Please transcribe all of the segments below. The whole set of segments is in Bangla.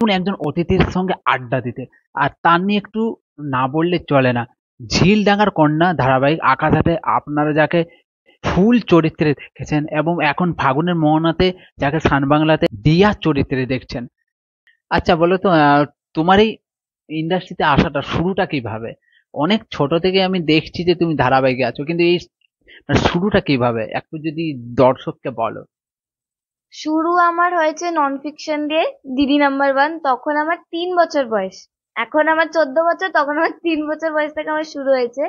কোন একজন অতিথির সঙ্গে আড্ডা দিতে আর তার নিয়ে একটু না বললে চলে না ঝিল ডাঙার কন্যা ধারাবাহিক আকাশাতে আপনারা যাকে ফুল চরিত্রে দেখেছেন এবং এখন ফাগুনের মোহনাতে যাকে সানবাংলাতে দিয়া চরিত্রে দেখছেন আচ্ছা বলো তো তোমার এই ইন্ডাস্ট্রিতে আসাটা শুরুটা কিভাবে অনেক ছোট থেকে আমি দেখছি যে তুমি ধারাবাহিকে আছো কিন্তু এই মানে শুরুটা কিভাবে একটু যদি দর্শককে বলো শুরু আমার হয়েছে নন ফিকশন দিয়ে দিদি নাম্বার ওয়ান তখন আমার তিন বছর বয়স এখন আমার চোদ্দ বছর তখন আমার তিন বছর বয়স থেকে আমার শুরু হয়েছে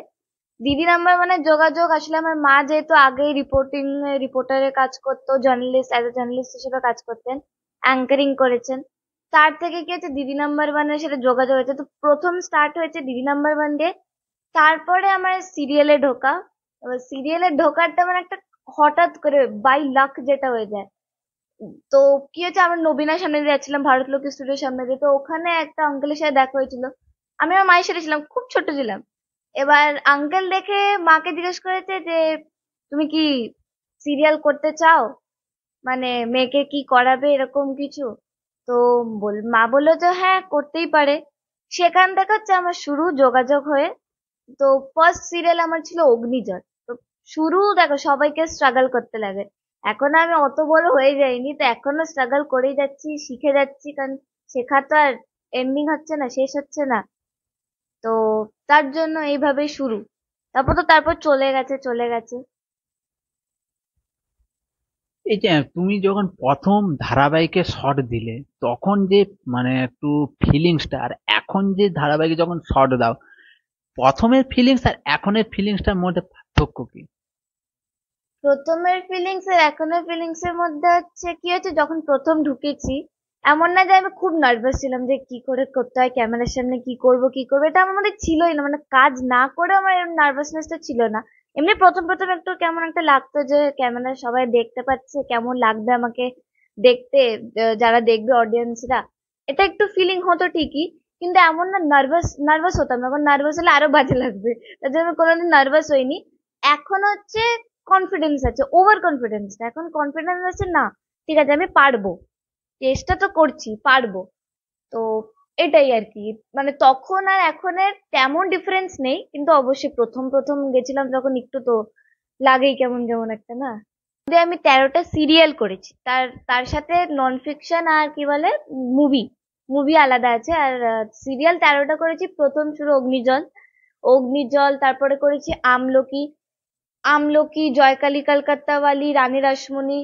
দিদি নাম্বার মানে যোগাযোগ আসলে আমার মা যেহেতু আগেই রিপোর্টিং রিপোর্টারের কাজ করতো জার্নালিস্ট অ্যাজ এ জার্নালিস্ট হিসেবে কাজ করতেন অ্যাঙ্কারিং করেছেন তার থেকে কি হচ্ছে দিদি নাম্বার ওয়ানের সাথে যোগাযোগ হয়েছে তো প্রথম স্টার্ট হয়েছে দিদি নাম্বার ওয়ান দিয়ে তারপরে আমার সিরিয়ালে ঢোকা এবার সিরিয়ালে ঢোকারটা মানে একটা হঠাৎ করে বাই লাক যেটা হয়ে যায় তো কি হয়েছে আমরা নবীনার সামনে যাচ্ছিলাম ভারত লোক স্টুডিওর সামনে দিয়ে তো ওখানে একটা আঙ্কেলের সাথে দেখা হয়েছিল আমি আমার মায়ের সাথে ছিলাম খুব ছোট ছিলাম এবার আঙ্কেল দেখে মাকে জিজ্ঞেস করেছে যে তুমি কি সিরিয়াল করতে চাও মানে মেয়েকে কি করাবে এরকম কিছু তো বল মা বললো যে হ্যাঁ করতেই পারে সেখান থেকে হচ্ছে আমার শুরু যোগাযোগ হয়ে তো ফার্স্ট সিরিয়াল আমার ছিল অগ্নিজয় তো শুরু দেখো সবাইকে স্ট্রাগল করতে লাগে এখনো আমি অত বড় হয়ে যাইনি তো এখনো স্ট্রাগল করেই যাচ্ছি শিখে যাচ্ছি কারণ শেখা তো আর এন্ডিং হচ্ছে না শেষ হচ্ছে না তো তার জন্য এইভাবে শুরু তারপর তো তারপর চলে গেছে চলে গেছে এই যে তুমি যখন প্রথম ধারাবাহিকে শট দিলে তখন যে মানে একটু ফিলিংসটা আর এখন যে ধারাবাহিকে যখন শট দাও প্রথমের ফিলিংস আর এখনের ফিলিংসটার মধ্যে পার্থক্য কি প্রথমের ফিলিংস আর এখনের ফিলিংস এর মধ্যে হচ্ছে কি হচ্ছে যখন প্রথম ঢুকেছি এমন না যে আমি খুব নার্ভাস ছিলাম যে কি করে করতে হয় ক্যামেরার সামনে কি করব কি করব এটা আমার মধ্যে ছিলই না মানে কাজ না করে আমার নার্ভাসনেসটা ছিল না এমনি প্রথম প্রথম একটু কেমন একটা লাগতো যে ক্যামেরা সবাই দেখতে পাচ্ছে কেমন লাগবে আমাকে দেখতে যারা দেখবে অডিয়েন্সরা এটা একটু ফিলিং হতো ঠিকই কিন্তু এমন না নার্ভাস নার্ভাস হতাম না কারণ নার্ভাস হলে আরো বাজে লাগবে তার জন্য কোনোদিন নার্ভাস হইনি এখন হচ্ছে কনফিডেন্স আছে ওভার কনফিডেন্স এখন কনফিডেন্স আছে না ঠিক আছে আমি পারবো চেষ্টা তো করছি পারবো তো এটাই আর কি মানে তখন আর এখনের তেমন ডিফারেন্স নেই কিন্তু অবশ্যই প্রথম প্রথম গেছিলাম যখন একটু তো লাগেই কেমন কেমন একটা না আমি তেরোটা সিরিয়াল করেছি তার তার সাথে নন ফিকশন আর কি বলে মুভি মুভি আলাদা আছে আর সিরিয়াল তেরোটা করেছি প্রথম শুরু অগ্নিজল অগ্নিজল তারপরে করেছি আমলকি আমলকি জয়কালী কলকাতাওয়ালি রানী রাসমণি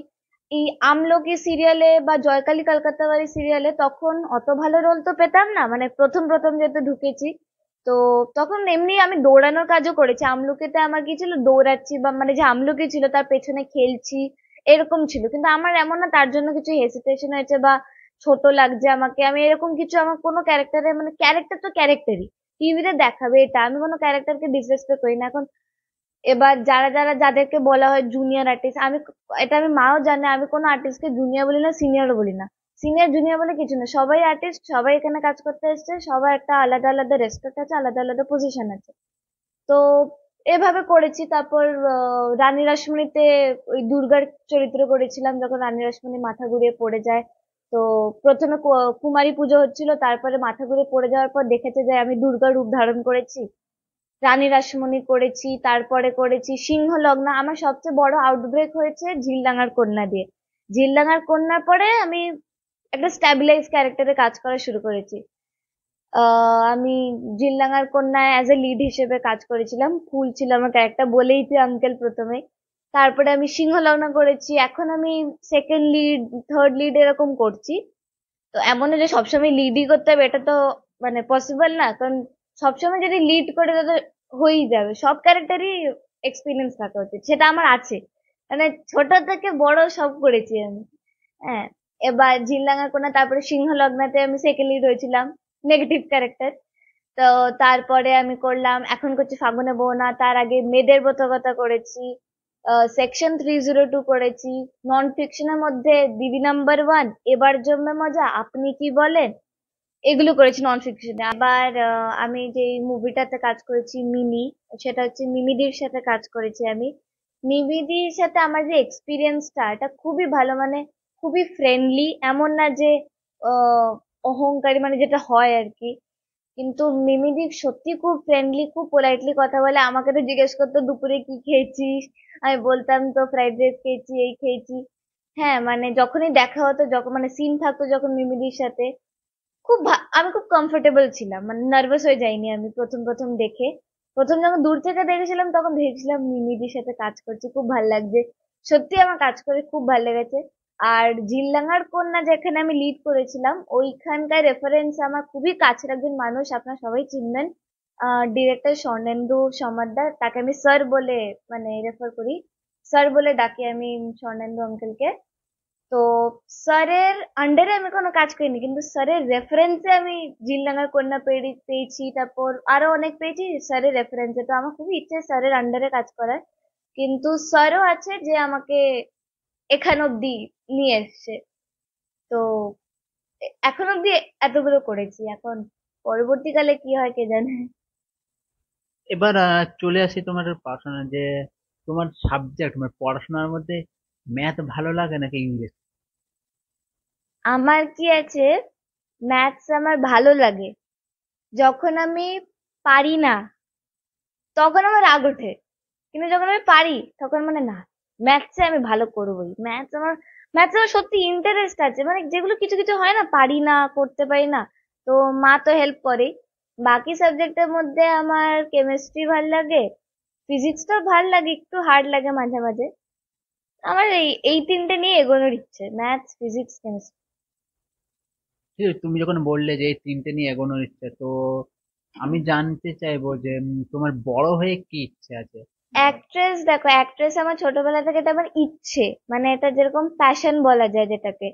এই আমলকি সিরিয়ালে বা জয়কালী কলকাতাওয়ালি সিরিয়ালে তখন অত ভালো রোল তো পেতাম না মানে প্রথম প্রথম যেহেতু ঢুকেছি তো তখন এমনি আমি দৌড়ানোর কাজও করেছি আমলকিতে আমার কি ছিল দৌড়াচ্ছি বা মানে যে আমলকি ছিল তার পেছনে খেলছি এরকম ছিল কিন্তু আমার এমন না তার জন্য কিছু হেসিটেশন হয়েছে বা ছোট লাগছে আমাকে আমি এরকম কিছু আমার কোনো ক্যারেক্টারে মানে ক্যারেক্টার তো ক্যারেক্টারই টিভিতে দেখাবে এটা আমি কোনো ক্যারেক্টারকে ডিসরেসপেক্ট করি না এখন এবার যারা যারা যাদেরকে বলা হয় জুনিয়র আর্টিস্ট আমি এটা আমি মাও জানে আমি কোনো আর্টিস্টকে জুনিয়র বলি না সিনিয়রও বলি না সিনিয়র জুনিয়র বলে কিছু না সবাই আর্টিস্ট সবাই এখানে কাজ করতে এসছে সবাই একটা আলাদা আলাদা রেসপেক্ট আছে আলাদা আলাদা পজিশন আছে তো এভাবে করেছি তারপর রানী রাসমণিতে ওই দুর্গার চরিত্র করেছিলাম যখন রানী রাসমণি মাথা ঘুরিয়ে পড়ে যায় তো প্রথমে কুমারী পুজো হচ্ছিল তারপরে মাথা ঘুরে পড়ে যাওয়ার পর দেখেছে যে আমি দুর্গা রূপ ধারণ করেছি রানী রাসমণি করেছি তারপরে করেছি সিংহ লগ্ন আমার সবচেয়ে বড় আউটব্রেক হয়েছে ঝিলডাঙার কন্যা দিয়ে ঝিলডাঙার কন্যার পরে আমি একটা স্ট্যাবিলাইজ ক্যারেক্টারে কাজ করা শুরু করেছি আমি জিল্লাঙ্গার কন্যায় অ্যাজ এ লিড হিসেবে কাজ করেছিলাম ফুল ছিল আমার ক্যারেক্টার বলেই বলেইছি আঙ্কেল প্রথমে তারপরে আমি সিংহলগ্ন করেছি এখন আমি সেকেন্ড লিড থার্ড লিড এরকম করছি তো এমন যে সবসময় লিডই করতে হবে এটা তো মানে পসিবল না কারণ সবসময় যদি লিড করে তাহলে হয়েই যাবে সব ক্যারেক্টারই এক্সপিরিয়েন্স থাকা উচিত সেটা আমার আছে মানে ছোট থেকে বড় সব করেছি আমি হ্যাঁ এবার জিল্লাঙ্গা কোনা তারপরে লগ্নাতে আমি সেকেন্ড লিড হয়েছিলাম নেগেটিভ ক্যারেক্টার তো তারপরে আমি করলাম এখন করছি ফাগুনে বৌনা তার আগে মেয়েদের বোধকতা করেছি সেকশন থ্রি জিরো টু করেছি নন ফিকশনের মধ্যে দিদি নাম্বার ওয়ান এবার জন্য মজা আপনি কি বলেন এগুলো করেছি নন ফিকশনে আবার আমি যে মুভিটাতে কাজ করেছি মিমি সেটা হচ্ছে মিমিদির সাথে কাজ করেছি আমি মিমিদির সাথে আমার যে এক্সপিরিয়েন্সটা এটা খুবই ভালো মানে খুবই ফ্রেন্ডলি এমন না যে অহংকারী মানে যেটা হয় আর কি কিন্তু মিমিদি সত্যি খুব ফ্রেন্ডলি খুব পোলাইটলি কথা বলে আমাকে তো জিজ্ঞেস করতো দুপুরে কি খেয়েছিস আমি বলতাম তো ফ্রাইড রাইস খেয়েছি এই খেয়েছি হ্যাঁ মানে যখনই দেখা হতো যখন মানে সিন থাকতো যখন মিমিদির সাথে খুব আমি খুব কমফোর্টেবল ছিলাম মানে নার্ভাস হয়ে যাইনি আমি প্রথম প্রথম দেখে প্রথম যখন দূর থেকে দেখেছিলাম তখন ভেবেছিলাম মিমিদির সাথে কাজ করছি খুব ভালো লাগছে সত্যি আমার কাজ করে খুব ভালো লেগেছে আর জিল্লাঙ্গার কন্যা যেখানে আমি লিড করেছিলাম ওইখানকার রেফারেন্স আমার খুবই কাছের একজন মানুষ আপনার সবাই চিনবেন ডিরেক্টর স্বর্ণেন্দু সমাদ্দার তাকে আমি স্যার বলে মানে রেফার করি স্যার বলে ডাকি আমি স্বর্ণেন্দু আঙ্কেলকে তো স্যারের আন্ডারে আমি কোনো কাজ করিনি কিন্তু স্যারের রেফারেন্সে আমি জিলডাঙ্গার কন্যা পেয়েছি তারপর আরো অনেক পেয়েছি স্যারের রেফারেন্সে তো আমার খুবই ইচ্ছে স্যারের আন্ডারে কাজ করার কিন্তু স্যারও আছে যে আমাকে এখান অব্দি নিয়ে এসছে তো এখন অব্দি এতগুলো করেছি এখন পরবর্তীকালে কি হয় কে জানে এবার চলে আসি তোমার পড়াশোনা যে তোমার সাবজেক্ট মানে পড়াশোনার মধ্যে ম্যাথ ভালো লাগে নাকি ইংলিশ আমার কি আছে ম্যাথস আমার ভালো লাগে যখন আমি পারি না তখন আমার রাগ ওঠে কিন্তু যখন আমি পারি তখন মানে না ম্যাথসে আমি ভালো করবোই ম্যাথস আমার ম্যাথস আমার সত্যি ইন্টারেস্ট আছে মানে যেগুলো কিছু কিছু হয় না পারি না করতে পারি না তো মা তো হেল্প করে বাকি সাবজেক্টের মধ্যে আমার কেমিস্ট্রি ভাল লাগে ফিজিক্সটা ভাল লাগে একটু হার্ড লাগে মাঝে মাঝে আমার এই এই তিনটে নিয়ে এগোনোর ইচ্ছে ম্যাথস ফিজিক্স কেমিস্ট্রি তুমি যখন বললে যে এই তিনটে নিয়ে এগোনোর ইচ্ছে তো আমি জানতে চাইবো যে তোমার বড় হয়ে কি ইচ্ছে আছে অ্যাক্ট্রেস দেখো অ্যাক্ট্রেস আমার ছোটবেলা থেকে তো আমার ইচ্ছে মানে এটা যেরকম প্যাশন বলা যায় যেটাকে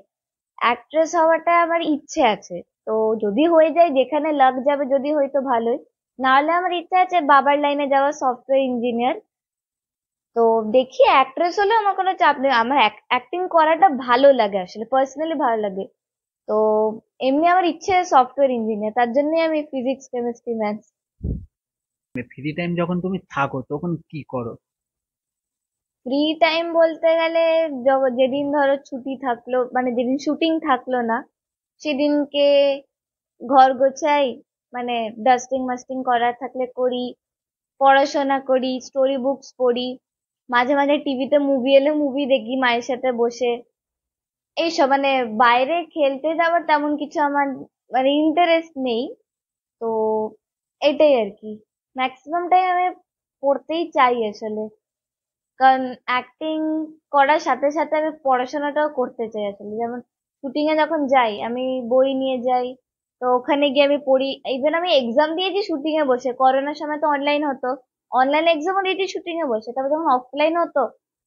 অ্যাক্ট্রেস হওয়াটা আমার ইচ্ছে আছে তো যদি হয়ে যায় যেখানে লাগ যাবে যদি হয়তো ভালোই নাহলে আমার ইচ্ছা আছে বাবার লাইনে যাওয়া সফটওয়্যার ইঞ্জিনিয়ার তো দেখি actress হলে আমার কোনো চাপ নেই আমার acting করাটা ভালো লাগে আসলে personally ভালো লাগে তো এমনি আমার ইচ্ছে software engineer তার জন্যই আমি physics, chemistry, maths মানে free time যখন তুমি থাকো তখন কি করো ফ্রি টাইম বলতে গেলে যেদিন ধরো ছুটি থাকলো মানে যেদিন শুটিং থাকলো না সেদিনকে ঘর গোছাই মানে ডাস্টিং মাস্টিং করার থাকলে করি পড়াশোনা করি স্টোরি বুকস পড়ি মাঝে মাঝে টিভিতে মুভি এলে মুভি দেখি মায়ের সাথে বসে এইসব মানে বাইরে খেলতে যাওয়ার তেমন কিছু আমার মানে ইন্টারেস্ট নেই তো এটাই আর কি ম্যাক্সিমামটাই আমি পড়তেই চাই আসলে কারণ অ্যাক্টিং করার সাথে সাথে আমি পড়াশোনাটাও করতে চাই আসলে যেমন শুটিংয়ে যখন যাই আমি বই নিয়ে যাই তো ওখানে গিয়ে আমি পড়ি ইভেন আমি এক্সাম দিয়েছি শুটিংয়ে বসে করোনার সময় তো অনলাইন হতো অনলাইন এক্সাম রিটি শুটিং এ বসে তবে যখন অফলাইন হতো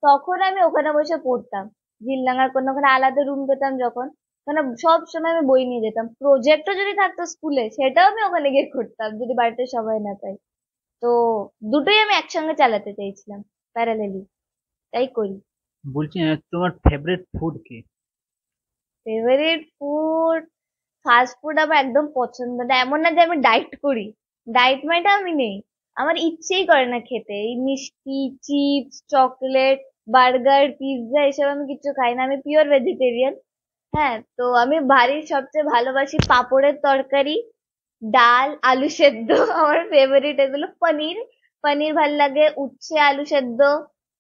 তখন আমি ওখানে বসে পড়তাম জিলডাঙ্গার কোনো ওখানে আলাদা রুম পেতাম যখন মানে সব সময় আমি বই নিয়ে যেতাম প্রজেক্টও যদি থাকতো স্কুলে সেটাও আমি ওখানে গিয়ে করতাম যদি বাড়িতে সবাই না পাই তো দুটোই আমি একসঙ্গে চালাতে চাইছিলাম প্যারালেলি তাই করি বলছি তোমার ফেভারিট ফুড কি ফেভারিট ফুড ফাস্ট ফুড আমার একদম পছন্দ না এমন না যে আমি ডায়েট করি ডায়েট মাইটা মানে আমি নেই আমার ইচ্ছেই করে না খেতে এই মিষ্টি চিপস চকলেট বার্গার পিৎজা এসব আমি কিছু খাই না আমি পিওর ভেজিটেরিয়ান হ্যাঁ তো আমি বাড়ির সবচেয়ে ভালোবাসি পাঁপড়ের তরকারি ডাল আলু সেদ্ধ আমার ফেভারিট এগুলো পনির পনির ভাল লাগে উচ্ছে আলু সেদ্ধ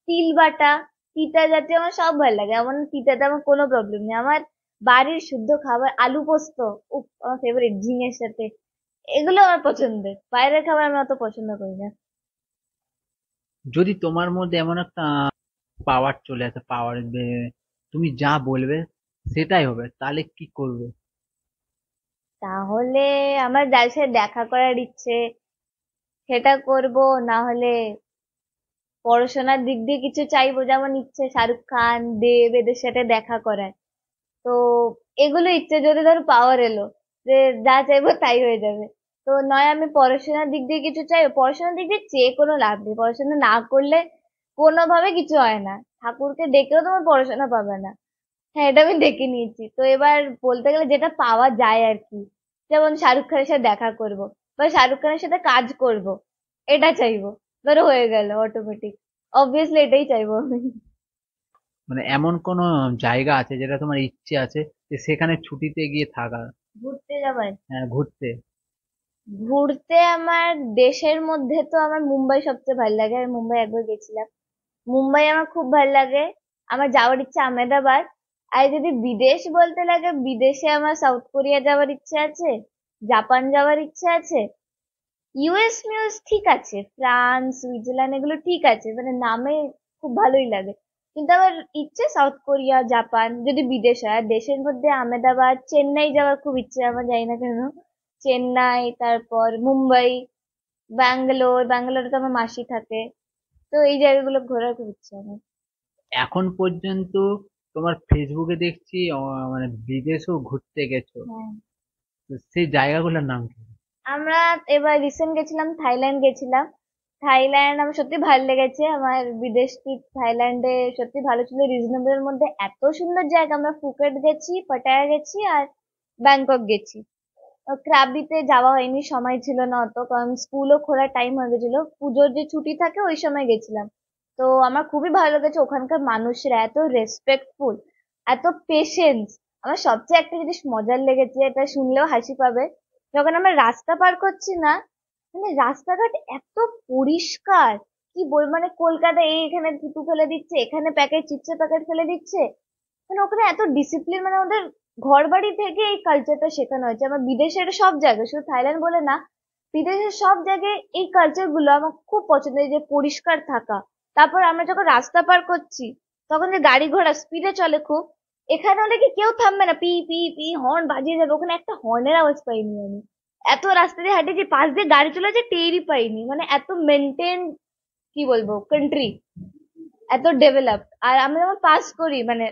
তিল বাটা তিতা জাতীয় আমার সব ভাল লাগে এমন তিতাতে আমার কোনো প্রবলেম নেই আমার বাড়ির শুদ্ধ খাবার আলু পোস্ত উফ আমার ফেভারিট ঝিঙের সাথে এগুলো আমার পছন্দের বাইরের খাবার আমি অত পছন্দ করি না যদি তোমার মধ্যে এমন একটা পাওয়ার চলে আসে পাওয়ার তুমি যা বলবে সেটাই হবে তাহলে কি করবে তাহলে আমার যার সাথে দেখা করার ইচ্ছে সেটা করব না হলে পড়াশোনার দিক দিয়ে কিছু চাইবো যেমন ইচ্ছে শাহরুখ খান দেব এদের সাথে দেখা করার তো এগুলো ইচ্ছে যদি ধরো পাওয়ার এলো যে যা চাইবো তাই হয়ে যাবে তো নয় আমি পড়াশোনার দিক দিয়ে কিছু চাই পড়াশোনার দিক দিয়ে চেয়ে কোনো লাভ নেই পড়াশোনা না করলে কোনোভাবে কিছু হয় না ঠাকুরকে দেখেও তোমার পড়াশোনা পাবে না হ্যাঁ এটা আমি দেখে নিয়েছি তো এবার বলতে গেলে যেটা পাওয়া যায় আর কি যেমন শাহরুখ খানের সাথে দেখা করব বা শাহরুখ খানের সাথে কাজ করব এটা চাইবো ধরো হয়ে গেল অটোমেটিক অবভিয়াসলি এটাই চাইবো আমি মানে এমন কোন জায়গা আছে যেটা তোমার ইচ্ছে আছে যে সেখানে ছুটিতে গিয়ে থাকা ঘুরতে যাবার হ্যাঁ ঘুরতে ঘুরতে আমার দেশের মধ্যে তো আমার মুম্বাই সবচেয়ে ভালো লাগে আমি মুম্বাই একবার গেছিলাম মুম্বাই আমার খুব ভালো লাগে আমার যাওয়ার ইচ্ছা আহমেদাবাদ আর যদি বিদেশ বলতে লাগে বিদেশে আমার সাউথ কোরিয়া যাওয়ার ইচ্ছে আছে জাপান যাওয়ার ইচ্ছে আছে ইউএস মিউস ঠিক আছে ফ্রান্স সুইজারল্যান্ড এগুলো ঠিক আছে মানে নামে খুব ভালোই লাগে কিন্তু আমার ইচ্ছে সাউথ কোরিয়া জাপান যদি বিদেশ হয় দেশের মধ্যে আহমেদাবাদ চেন্নাই যাওয়ার খুব ইচ্ছে আমার জানি না কেন চেন্নাই তারপর মুম্বাই ব্যাঙ্গালোর ব্যাঙ্গালোরে তো আমার মাসি থাকে তো এই জায়গাগুলো ঘোরার খুব ইচ্ছে আমার এখন পর্যন্ত তোমার ফেসবুকে দেখছি মানে বিদেশেও ঘুরতে গেছো হ্যাঁ। সেই জায়গাগুলোর নাম কি আমরা এবার রিসেন্ট গেছিলাম থাইল্যান্ড গেছিলাম থাইল্যান্ড আমার সত্যি ভালো লেগেছে আমার বিদেশ ট্রিপ থাইল্যান্ডে সত্যি ভালো ছিল রিজনেবল মধ্যে এত সুন্দর জায়গা আমরা ফুকেট গেছি পাটায়া গেছি আর ব্যাংকক গেছি ক্রাবিতে যাওয়া হয়নি সময় ছিল না অত কারণ স্কুলও খোলার টাইম হয়ে গেছিল পুজোর যে ছুটি থাকে ওই সময় গেছিলাম তো আমার খুবই ভালো লেগেছে ওখানকার মানুষরা এত রেসপেক্টফুল এত পেশেন্স আমার সবচেয়ে একটা জিনিস মজার লেগেছে এটা শুনলেও হাসি পাবে যখন আমরা রাস্তা পার করছি না মানে রাস্তাঘাট এত পরিষ্কার কি বল মানে কলকাতায় এই এখানে থুতু ফেলে দিচ্ছে এখানে প্যাকেট চিপসের প্যাকেট ফেলে দিচ্ছে মানে ওখানে এত ডিসিপ্লিন মানে ওদের ঘর বাড়ি থেকে এই কালচারটা শেখানো হয়েছে আমার বিদেশের সব জায়গায় শুধু থাইল্যান্ড বলে না বিদেশের সব জায়গায় এই কালচার গুলো আমার খুব পছন্দ যে পরিষ্কার থাকা তারপর আমরা যখন রাস্তা পার করছি তখন যে গাড়ি ঘোড়া স্পিডে চলে খুব এখানে হলে কি কেউ থামবে না পি পি পি হর্ন বাজিয়ে যাবে ওখানে একটা হর্নের আওয়াজ পাইনি আমি এত রাস্তা দিয়ে হেঁটেছি পাশ দিয়ে গাড়ি চলে গেছে টেরই পাইনি মানে এত maintain কি বলবো country এত developed আর আমি যখন পাস করি মানে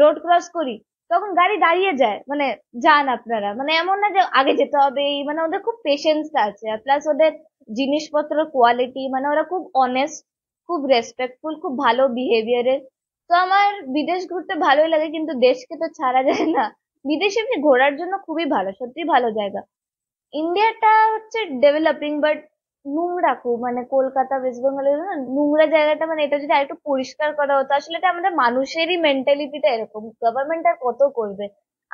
road cross করি তখন গাড়ি দাঁড়িয়ে যায় মানে যান আপনারা মানে এমন না যে আগে যেতে হবে এই মানে ওদের খুব patience আছে আর plus ওদের জিনিসপত্র quality মানে ওরা খুব honest খুব respectful খুব ভালো behaviour এর তো আমার বিদেশ ঘুরতে ভালোই লাগে কিন্তু দেশকে তো ছাড়া যায় না বিদেশে এমনি ঘোরার জন্য খুবই ভালো সত্যি ভালো জায়গা ইন্ডিয়াটা হচ্ছে ডেভেলপিং বাট নোংরা খুব মানে কলকাতা ওয়েস্ট বেঙ্গল না নোংরা জায়গাটা মানে এটা যদি আরেকটু পরিষ্কার করা হতো আসলে এটা আমাদের মানুষেরই মেন্টালিটিটা এরকম গভর্নমেন্ট আর কত করবে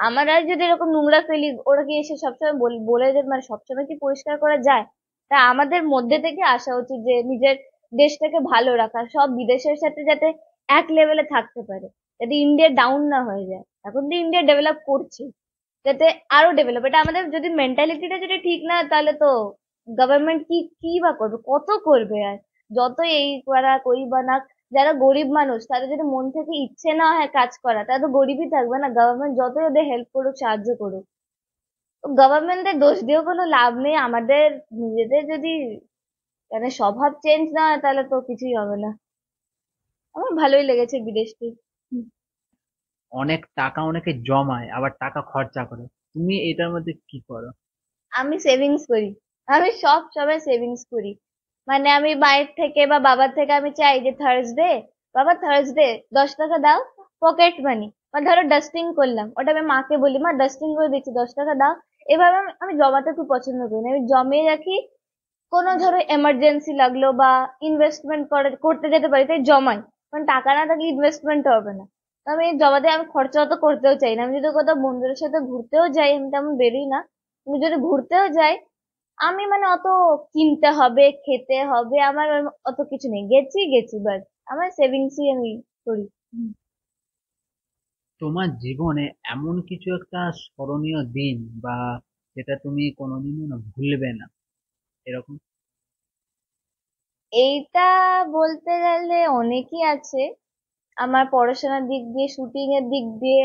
আমরা যদি এরকম নোংরা ফেলি ওরা কি এসে সবসময় বলে যে মানে সবসময় কি পরিষ্কার করা যায় তা আমাদের মধ্যে থেকে আসা উচিত যে নিজের দেশটাকে ভালো রাখা সব বিদেশের সাথে যাতে এক লেভেলে থাকতে পারে যাতে ইন্ডিয়া ডাউন না হয়ে যায় এখন তো ইন্ডিয়া ডেভেলপ করছে যাতে আরো ডেভেলপ এটা আমাদের যদি মেন্টালিটিটা যদি ঠিক না তাহলে তো গভর্নমেন্ট কি কি বা করবে কত করবে আর যত এই করা কই বানাক যারা গরিব মানুষ তাদের যদি মন থেকে ইচ্ছে না হয় কাজ করা তাহলে তো গরিবই থাকবে না গভর্নমেন্ট যতই ওদের হেল্প করুক সাহায্য করুক গভর্নমেন্টের দোষ দিয়েও কোনো লাভ নেই আমাদের নিজেদের যদি মানে স্বভাব চেঞ্জ না হয় তাহলে তো কিছুই হবে না আমার ভালোই লেগেছে বিদেশটি অনেক টাকা অনেকে জমায় আবার টাকা খরচা করে তুমি এটার মধ্যে কি করো আমি সেভিংস করি আমি সব সময় সেভিংস করি মানে আমি মায়ের থেকে বা বাবার থেকে আমি চাই যে থার্সডে বাবা থার্সডে দশ টাকা দাও পকেট মানি বা ধরো ডাস্টিং করলাম ওটা আমি মাকে বলি মা ডাস্টিং করে দিচ্ছি দশ টাকা দাও এভাবে আমি জমাতে খুব পছন্দ করি না মানে আমি জমিয়ে রাখি কোনো ধরো এমার্জেন্সি লাগলো বা ইনভেস্টমেন্ট করতে যেতে পারি তাই জমাই কারণ মানে টাকা না থাকলে ইনভেস্টমেন্ট হবে না আমি জমাতে আমি খরচা অত করতেও চাই না আমি যদি কোথাও বন্ধুদের সাথে ঘুরতেও যাই আমি তেমন বেরোই না আমি যদি ঘুরতেও যাই আমি মানে অত কিনতে হবে খেতে হবে আমার অত কিছু নেই গেছি গেছি বাস আমার সেভিংসই আমি করি তোমার জীবনে এমন কিছু একটা স্মরণীয় দিন বা যেটা তুমি কোনোদিনও না ভুলবে না এরকম এইটা বলতে গেলে অনেকই আছে আমার পড়াশোনার দিক দিয়ে শুটিং এর দিক দিয়ে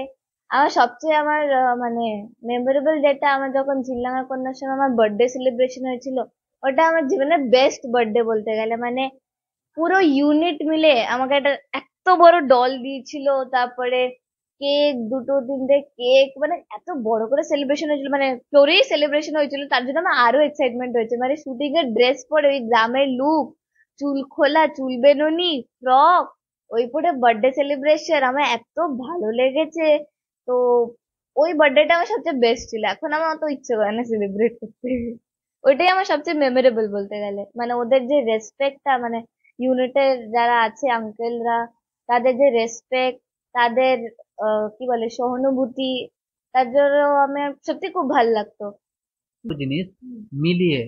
আমার সবচেয়ে আমার মানে মেমোরেবল ডেটা আমার যখন ঝিল্লাঙ্গা কন্যার সময় আমার বার্থডে সেলিব্রেশন হয়েছিল ওটা আমার জীবনের বেস্ট বার্থডে বলতে গেলে মানে পুরো ইউনিট মিলে আমাকে একটা এত বড় ডল দিয়েছিল তারপরে কেক দুটো তিনটে কেক মানে এত বড় করে সেলিব্রেশন হয়েছিল মানে ফ্লোরেই সেলিব্রেশন হয়েছিল তার জন্য আমার আরো এক্সাইটমেন্ট হয়েছে মানে শুটিং এর ড্রেস পরে ওই গ্রামের লুক চুল খোলা চুল বেনুনি ফ্রক ওই পুরো বার্থডে সেলিব্রেশন আমার এত ভালো লেগেছে তো ওই বার্থডেটা আমার সবচেয়ে বেস্ট ছিল এখন আমার অত ইচ্ছে করে না সেলিব্রেট করতে ওইটাই আমার সবচেয়ে মেমোরেবল বলতে গেলে মানে ওদের যে রেসপেক্টটা মানে ইউনিটের যারা আছে আঙ্কেলরা তাদের যে রেসপেক্ট তাদের কি বলে সহানুভূতি তার জন্য আমার সত্যি খুব ভালো লাগতো জিনিস মিলিয়ে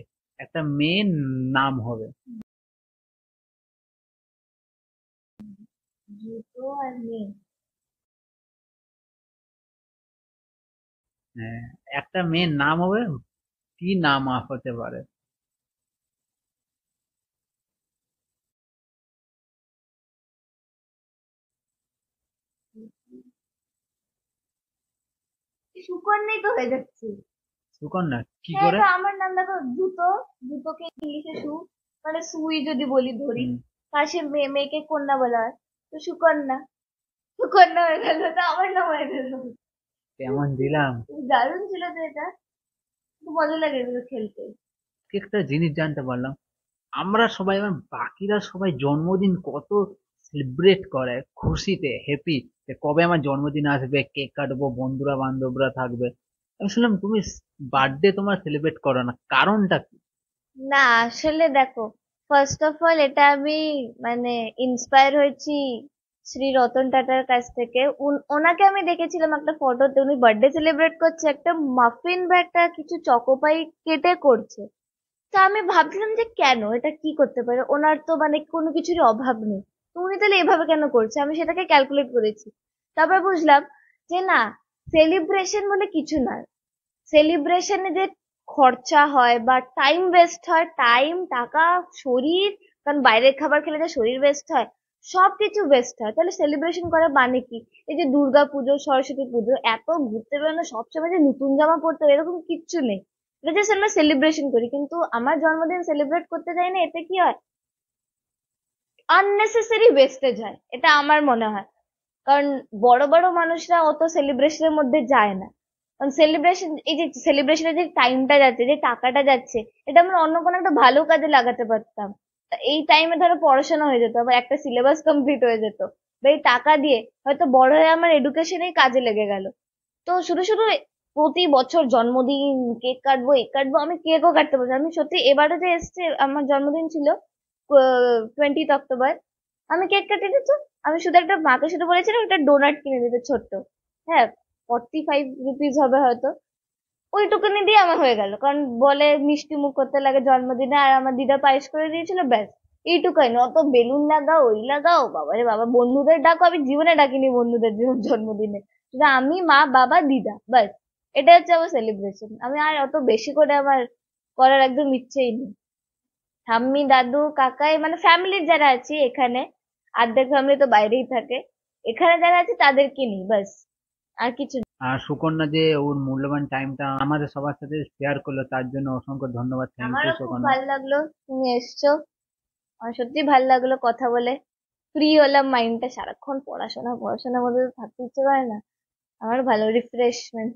একটা মেন নাম হবে হ্যাঁ, একটা মেয়ের নাম হবে কি নাম হতে পারে সুকন্যাই তো হয়ে যাচ্ছে সুকন্যা কি হ্যাঁ, করে আমার নাম দেখো জুতো জুতোকে ইংলিশে সু মানে সুই যদি বলি ধরি পাশে মেয়েকে কন্যা বলা হয় তো সুকন্যা সুকন্যা হয়ে গেল তো আমার নাম হয়ে গেল কেমন দিলাম দারুণ ছিল তো এটা খুব মজা লাগে খেলতে একটা জিনিস জানতে পারলাম আমরা সবাই এবার বাকিরা সবাই জন্মদিন কত সেলিব্রেট করে খুশিতে হ্যাপি যে কবে আমার জন্মদিন আসবে কেক কাটবো বন্ধুরা বান্ধবরা থাকবে আমি শুনলাম তুমি বার্থডে তোমার সেলিব্রেট করো না কারণটা কি না আসলে দেখো ফার্স্ট অফ অল এটা আমি মানে ইন্সপায়ার হয়েছি শ্রী রতন টাটার কাছ থেকে ওনাকে আমি দেখেছিলাম একটা ফটোতে উনি বার্থডে সেলিব্রেট করছে একটা মাফিন বা একটা কিছু চকোপাই কেটে করছে তা আমি ভাবছিলাম যে কেন এটা কি করতে পারে ওনার তো মানে কোনো কিছুর অভাব নেই উনি তাহলে এভাবে কেন করছে আমি সেটাকে ক্যালকুলেট করেছি তারপর বুঝলাম যে না সেলিব্রেশন বলে কিছু না সেলিব্রেশনে যে খরচা হয় বা টাইম ওয়েস্ট হয় টাইম টাকা শরীর কারণ বাইরের খাবার খেলে যে শরীর waste হয় সবকিছু waste হয় তাহলে সেলিব্রেশন করা মানে কি? এই যে দুর্গা পুজো সরস্বতী পুজো এত ঘুরতে বেরোনো সবসময় যে নতুন জামা পড়তে হবে এরকম কিচ্ছু নেই। এটা জাস্ট আমরা সেলিব্রেশন করি কিন্তু আমার জন্মদিন সেলিব্রেট করতে যাই না এতে কি হয় আননেসেসারি wastage হয় এটা আমার মনে হয়। কারণ বড় বড় মানুষরা অত সেলিব্রেশনের মধ্যে যায় না। কারণ সেলিব্রেশন এই যে সেলিব্রেশনের যে টাইমটা যাচ্ছে যে টাকাটা যাচ্ছে এটা আমরা অন্য কোনো একটা ভালো কাজে লাগাতে পারতাম এই টাইমে ধরো পড়াশোনা হয়ে যেত আবার একটা সিলেবাস কমপ্লিট হয়ে যেত বা এই টাকা দিয়ে হয়তো বড় হয়ে আমার এডুকেশনেই কাজে লেগে গেল তো শুধু শুধু প্রতি বছর জন্মদিন কেক কাটবো এই কাটবো আমি কেকও কাটতে পারছি আমি সত্যি এবারে যে এসছে আমার জন্মদিন ছিল টোয়েন্টিথ অক্টোবর আমি কেক কাটি দিতো আমি শুধু একটা মাকে শুধু বলেছিলাম একটা ডোনাট কিনে দিতে ছোট্ট হ্যাঁ ফর্টি ফাইভ রুপিস হবে হয়তো ওইটুকুনি দিয়ে আমার হয়ে গেল কারণ বলে মিষ্টি মুখ করতে লাগে জন্মদিনে আর আমার দিদা পায়েস করে দিয়েছিল ব্যাস এইটুকাই না অত বেলুন লাগাও ওই লাগাও বাবা রে বাবা বন্ধুদের ডাকো আমি জীবনে ডাকিনি বন্ধুদের জন্মদিনে আমি মা বাবা দিদা ব্যাস এটা হচ্ছে আমার সেলিব্রেশন আমি আর অত বেশি করে আমার করার একদম ইচ্ছেই নেই ঠাম্মি দাদু কাকাই মানে ফ্যামিলির যারা আছি এখানে আর্ধেক ফ্যামিলি তো বাইরেই থাকে এখানে যারা আছে তাদেরকে নিই ব্যাস আর কিছু আর সুকন্যা যে ওর মূল্যবান টাইমটা আমাদের সবার সাথে শেয়ার করলো তার জন্য অসংখ্য ধন্যবাদ থ্যাংক ইউ আমারও খুব সুকন্যা ভালো লাগলো তুমি এসছো আমার সত্যি ভালো লাগলো কথা বলে ফ্রি হলাম মাইন্ডটা সারাক্ষণ পড়াশোনা পড়াশোনার মধ্যে তো থাকতে ইচ্ছে করে না আমার ভালো রিফ্রেশমেন্ট